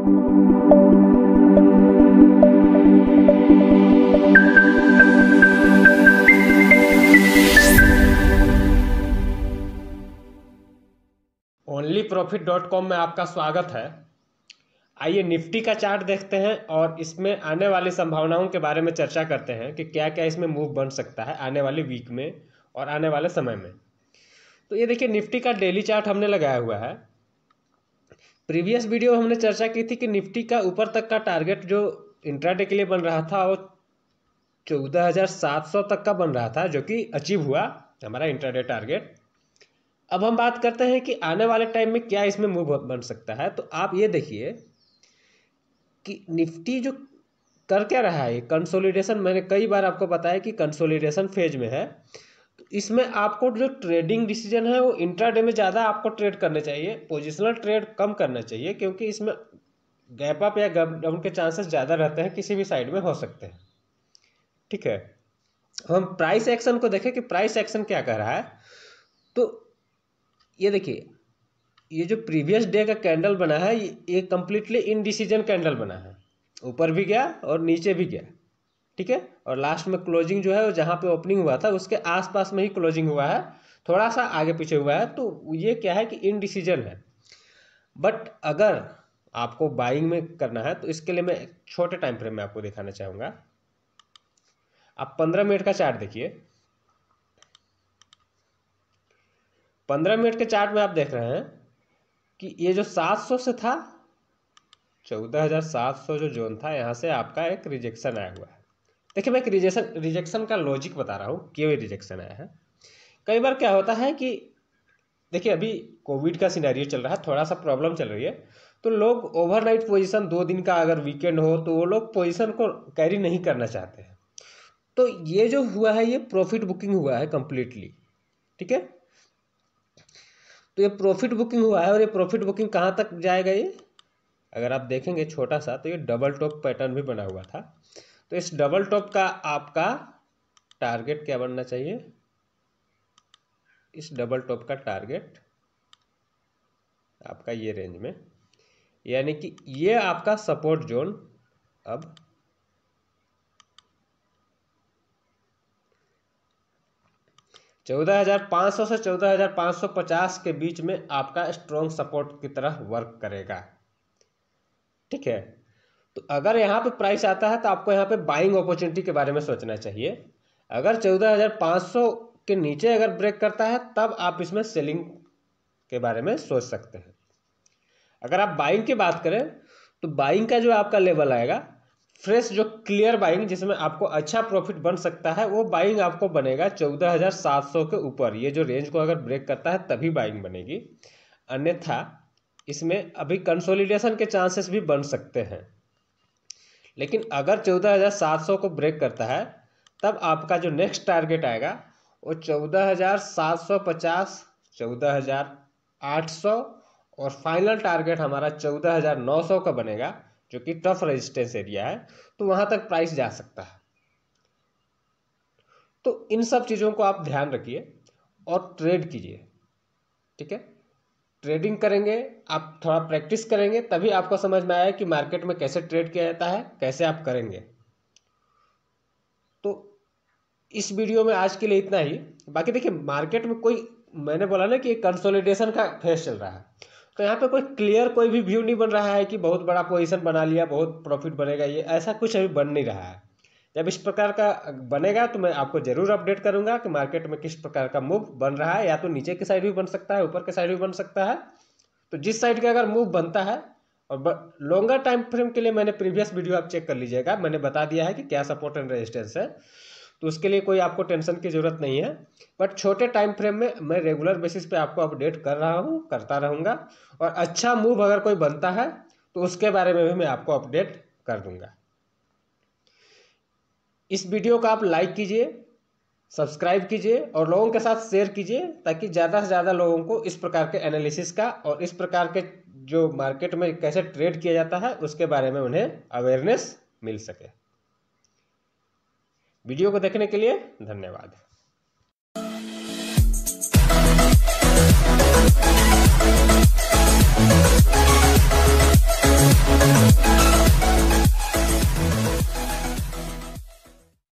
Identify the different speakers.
Speaker 1: only profit dot com में आपका स्वागत है आइए निफ्टी का चार्ट देखते हैं और इसमें आने वाली संभावनाओं के बारे में चर्चा करते हैं कि क्या क्या इसमें मूव बन सकता है आने वाले वीक में और आने वाले समय में तो ये देखिए निफ्टी का डेली चार्ट हमने लगाया हुआ है प्रीवियस वीडियो हमने चर्चा की थी कि निफ्टी का ऊपर तक का टारगेट जो इंट्राडे के लिए बन रहा था वो चौदह हज़ार सात सौ तक का बन रहा था जो कि अचीव हुआ हमारा इंट्राडे टारगेट अब हम बात करते हैं कि आने वाले टाइम में क्या इसमें मूव बन सकता है तो आप ये देखिए कि निफ्टी जो कर क्या रहा है कंसोलिडेशन मैंने कई बार आपको बताया कि कंसोलिडेशन फेज में है इसमें आपको जो ट्रेडिंग डिसीजन है वो इंट्राडे में ज़्यादा आपको ट्रेड करने चाहिए पोजिशनल ट्रेड कम करना चाहिए क्योंकि इसमें गैप अप या गैप डाउन के चांसेस ज़्यादा रहते हैं किसी भी साइड में हो सकते हैं ठीक है हम प्राइस एक्शन को देखें कि प्राइस एक्शन क्या कर रहा है तो ये देखिए ये जो प्रीवियस डे का कैंडल बना है ये कम्प्लीटली इनडिसीजन कैंडल बना है ऊपर भी गया और नीचे भी गया ठीक है और लास्ट में क्लोजिंग जो है वो जहाँ पे ओपनिंग हुआ था उसके आसपास में ही क्लोजिंग हुआ है थोड़ा सा आगे पीछे हुआ है तो ये क्या है कि इनडिसीजन है बट अगर आपको बाइंग में करना है तो इसके लिए मैं छोटे टाइम फ्रेम में आपको दिखाना चाहूँगा आप पंद्रह मिनट का चार्ट देखिए पंद्रह मिनट के चार्ट में आप देख रहे हैं कि ये जो सात सौ से था चौदह हजार सात सौ जो जोन था यहां से आपका एक रिजेक्शन आया हुआ है देखिए मैं एक रिजेक्शन रिजेक्शन का लॉजिक बता रहा हूँ क्यों रिजेक्शन आया है कई बार क्या होता है कि देखिए अभी कोविड का सिनेरियो चल रहा है थोड़ा सा प्रॉब्लम चल रही है तो लोग ओवरनाइट पोजीशन दो दिन का अगर वीकेंड हो तो वो लोग पोजीशन को कैरी नहीं करना चाहते हैं तो ये जो हुआ है ये प्रॉफिट बुकिंग हुआ है कंप्लीटली ठीक है तो ये प्रॉफिट बुकिंग हुआ है और ये प्रॉफिट बुकिंग कहाँ तक जाएगा ये अगर आप देखेंगे छोटा सा तो ये डबल टॉप पैटर्न भी बना हुआ था तो इस डबल टॉप का आपका टारगेट क्या बनना चाहिए इस डबल टॉप का टारगेट आपका ये रेंज में यानी कि ये आपका सपोर्ट जोन अब चौदह हजार पाँच सौ से चौदह हजार पाँच सौ पचास के बीच में आपका स्ट्रॉन्ग सपोर्ट की तरह वर्क करेगा ठीक है तो अगर यहाँ पे प्राइस आता है तो आपको यहाँ पे बाइंग अपॉर्चुनिटी के बारे में सोचना चाहिए अगर चौदह हज़ार पाँच सौ के नीचे अगर ब्रेक करता है तब आप इसमें सेलिंग के बारे में सोच सकते हैं अगर आप बाइंग की बात करें तो बाइंग का जो आपका लेवल आएगा फ्रेश जो क्लियर बाइंग जिसमें आपको अच्छा प्रॉफिट बन सकता है वो बाइंग आपको बनेगा चौदह हज़ार सात सौ के ऊपर ये जो रेंज को अगर ब्रेक करता है तभी बाइंग बनेगी अन्यथा इसमें अभी कंसोलिडेशन के चांसेस भी बन सकते हैं लेकिन अगर चौदह हज़ार सात सौ को ब्रेक करता है तब आपका जो नेक्स्ट टारगेट आएगा वो चौदह हज़ार सात सौ पचास चौदह हज़ार आठ सौ और फाइनल टारगेट हमारा चौदह हज़ार नौ सौ का बनेगा जो कि टफ रेजिस्टेंस एरिया है तो वहाँ तक प्राइस जा सकता है तो इन सब चीज़ों को आप ध्यान रखिए और ट्रेड कीजिए ठीक है ट्रेडिंग करेंगे आप थोड़ा प्रैक्टिस करेंगे तभी आपको समझ में आया कि मार्केट में कैसे ट्रेड किया जाता है कैसे आप करेंगे तो इस वीडियो में आज के लिए इतना ही बाकी देखिए मार्केट में कोई मैंने बोला ना कि कंसोलिडेशन का फेस चल रहा है तो यहाँ पे कोई क्लियर कोई भी व्यू नहीं बन रहा है कि बहुत बड़ा पोजीशन बना लिया बहुत प्रॉफिट बनेगा ये ऐसा कुछ अभी बन नहीं रहा है जब इस प्रकार का बनेगा तो मैं आपको जरूर अपडेट करूंगा कि मार्केट में किस प्रकार का मूव बन रहा है या तो नीचे की साइड भी बन सकता है ऊपर के साइड भी बन सकता है तो जिस साइड का अगर मूव बनता है और लॉन्गर टाइम फ्रेम के लिए मैंने प्रीवियस वीडियो आप चेक कर लीजिएगा मैंने बता दिया है कि क्या सपोर्ट एंड रेजिस्टेंस है तो उसके लिए कोई आपको टेंशन की ज़रूरत नहीं है बट छोटे टाइम फ्रेम में मैं रेगुलर बेसिस पे आपको अपडेट कर रहा हूँ करता रहूँगा और अच्छा मूव अगर कोई बनता है तो उसके बारे में भी मैं आपको अपडेट कर दूँगा इस वीडियो का आप लाइक कीजिए सब्सक्राइब कीजिए और लोगों के साथ शेयर कीजिए ताकि ज़्यादा से ज़्यादा लोगों को इस प्रकार के एनालिसिस का और इस प्रकार के जो मार्केट में कैसे ट्रेड किया जाता है उसके बारे में उन्हें अवेयरनेस मिल सके वीडियो को देखने के लिए धन्यवाद